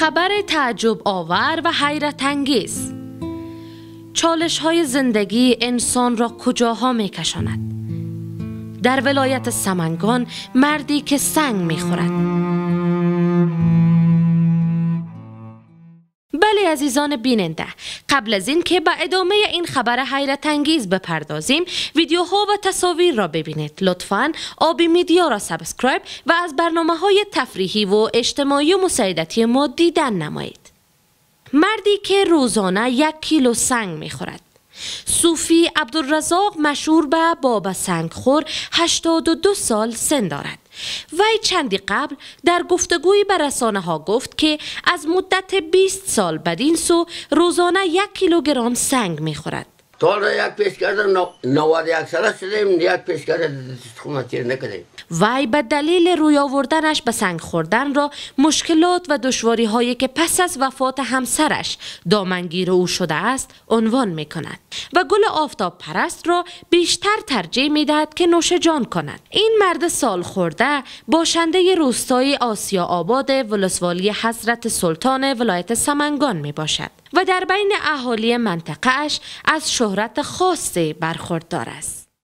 خبر تعجب آور و حیرت انگیز چالش های زندگی انسان را کجاها می کشاند در ولایت سمنگان مردی که سنگ می خورد بله عزیزان بیننده قبل از اینکه به ادامه این خبر حیرت انگیز بپردازیم ویدیوها و تصاویر را ببینید لطفا آبی میدیا را سابسکرایب و از برنامه های تفریحی و اجتماعی و مساعدتی ما دیدن نمایید مردی که روزانه یک کیلو سنگ میخورد صوفی عبدالرزاق مشهور به بابا سنگخور 82 سال سن دارد وی چندی قبل در گفتگوی به رسانه ها گفت که از مدت 20 سال بدین سو روزانه یک کیلوگرم سنگ می خورد یک پیش یک شدیم وی به دلیل روی آوردنش به سنگ خوردن را مشکلات و دشواری هایی که پس از وفات همسرش دامنگیر او شده است عنوان می کند و گل آفتاب پرست را بیشتر ترجیح می دهد که نوش جان کند این مرد سال خورده باشنده روستای آسیا آباد ولسوالی حضرت سلطان ولایت سمنگان می باشد و در بین اهالی اش از شهرت خاصی برخوردار است.